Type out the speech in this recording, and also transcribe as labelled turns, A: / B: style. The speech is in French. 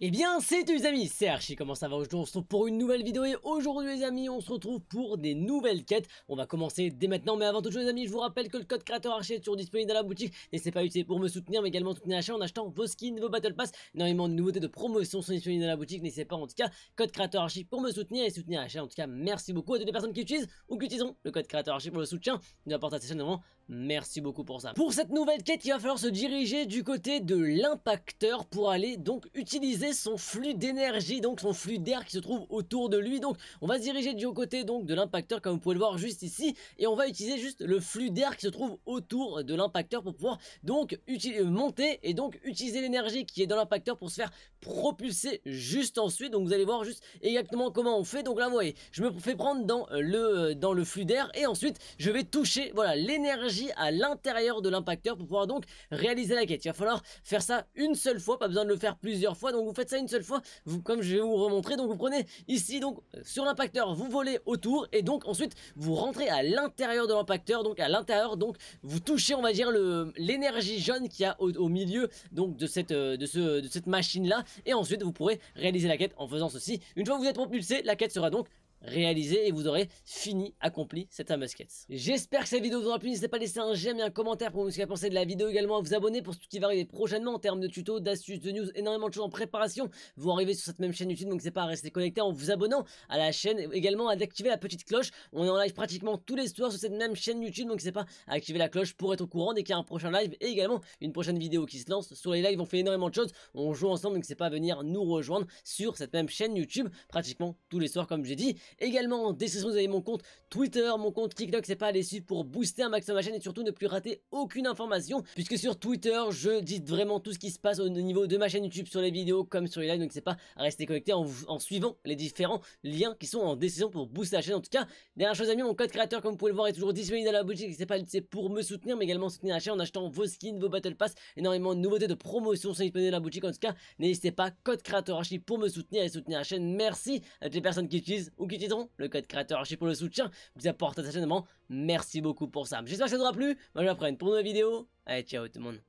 A: Eh bien, c'est les amis, c'est Archie, comment ça va Aujourd'hui, on se retrouve pour une nouvelle vidéo et aujourd'hui, les amis, on se retrouve pour des nouvelles quêtes. On va commencer dès maintenant, mais avant tout les amis, je vous rappelle que le code créateur Archie est toujours disponible dans la boutique. N'hésitez pas à utiliser pour me soutenir, mais également soutenir la en achetant vos skins, vos Battle Pass. Énormément de nouveautés de promotion sont disponibles dans la boutique, n'hésitez pas en tout cas, code créateur Archie pour me soutenir et soutenir la En tout cas, merci beaucoup à toutes les personnes qui utilisent ou qui utiliseront le code créateur Archie pour le soutien de la porte Merci beaucoup pour ça. Pour cette nouvelle quête, il va falloir se diriger du côté de l'impacteur pour aller donc utiliser son flux d'énergie, donc son flux d'air qui se trouve autour de lui. Donc on va se diriger du haut côté donc de l'impacteur comme vous pouvez le voir juste ici et on va utiliser juste le flux d'air qui se trouve autour de l'impacteur pour pouvoir donc euh, monter et donc utiliser l'énergie qui est dans l'impacteur pour se faire propulser juste ensuite. Donc vous allez voir juste exactement comment on fait. Donc là vous voyez, je me fais prendre dans euh, le, euh, dans le flux d'air et ensuite je vais toucher voilà l'énergie à l'intérieur de l'impacteur pour pouvoir donc réaliser la quête. Il va falloir faire ça une seule fois, pas besoin de le faire plusieurs fois. Donc vous faites ça une seule fois, vous, comme je vais vous remontrer, donc vous prenez ici donc euh, sur l'impacteur, vous volez autour et donc ensuite vous rentrez à l'intérieur de l'impacteur, donc à l'intérieur, donc vous touchez on va dire l'énergie jaune qu'il y a au, milieu donc de cette, euh, de, ce, de cette machine là et ensuite vous pourrez réaliser la quête en faisant ceci. Une fois que vous êtes propulsé, la quête sera donc réalisé et vous aurez fini, accompli cette Muskets. J'espère que cette vidéo vous aura plu, n'hésitez pas à laisser un j'aime et un commentaire pour nous ce qu'il a pensé de la vidéo également, à vous abonner pour tout ce qui va arriver prochainement en termes de tutos, d'astuces, de news, énormément de choses en préparation, vous arrivez sur cette même chaîne YouTube, donc c'est pas à rester connecté en vous abonnant à la chaîne, également à activer la petite cloche, on est en live pratiquement tous les soirs sur cette même chaîne YouTube, donc c'est pas à activer la cloche pour être au courant dès qu'il y a un prochain live et également une prochaine vidéo qui se lance, sur les lives on fait énormément de choses, on joue ensemble, donc c'est pas à venir nous rejoindre sur cette même chaîne YouTube pratiquement tous les soirs comme j'ai dit, Également, en description, vous avez mon compte Twitter, mon compte TikTok, c'est pas les suivre pour booster un maximum ma chaîne et surtout ne plus rater aucune information puisque sur Twitter, je dis vraiment tout ce qui se passe au niveau de ma chaîne YouTube sur les vidéos comme sur les lives, donc c'est pas à rester connecté en, en, suivant les différents liens qui sont en décision pour booster la chaîne. En tout cas, dernière chose amis, mon code créateur comme vous pouvez le voir est toujours disponible dans la boutique, c'est pas c'est pour me soutenir mais également soutenir la chaîne en achetant vos skins, vos battle pass, énormément de nouveautés de promotion sont disponibles dans la boutique. En tout cas, n'hésitez pas code créateur archi pour me soutenir et soutenir la chaîne. Merci à toutes les personnes qui utilisent ou qui le code créateur archi pour le soutien vous apporte attentionnement Merci beaucoup pour ça. J'espère que ça vous aura plu. Moi, je vous apprends pour une nouvelle vidéo. Allez, ciao tout le monde.